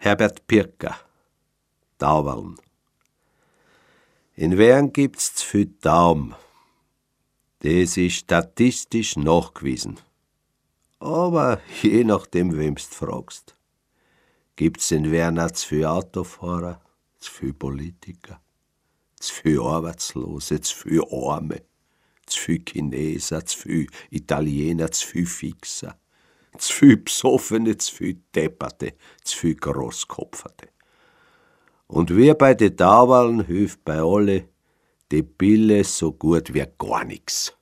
Herbert Pirker, Dauberln. In Wern gibt's viel Daum. Das ist statistisch nachgewiesen. Aber je nachdem, wem du fragst. Gibt's in Wern auch zu viele Autofahrer, zu viele Politiker, zu viele Arbeitslose, zu viele Arme, zu viele Chineser, zu viele Italiener, zu viele Fixer zu viel Besoffene, zu viel Depperte, zu viel Grosskopferte. Und wir bei den Dauern hilft bei alle die Pille so gut wie gar nichts.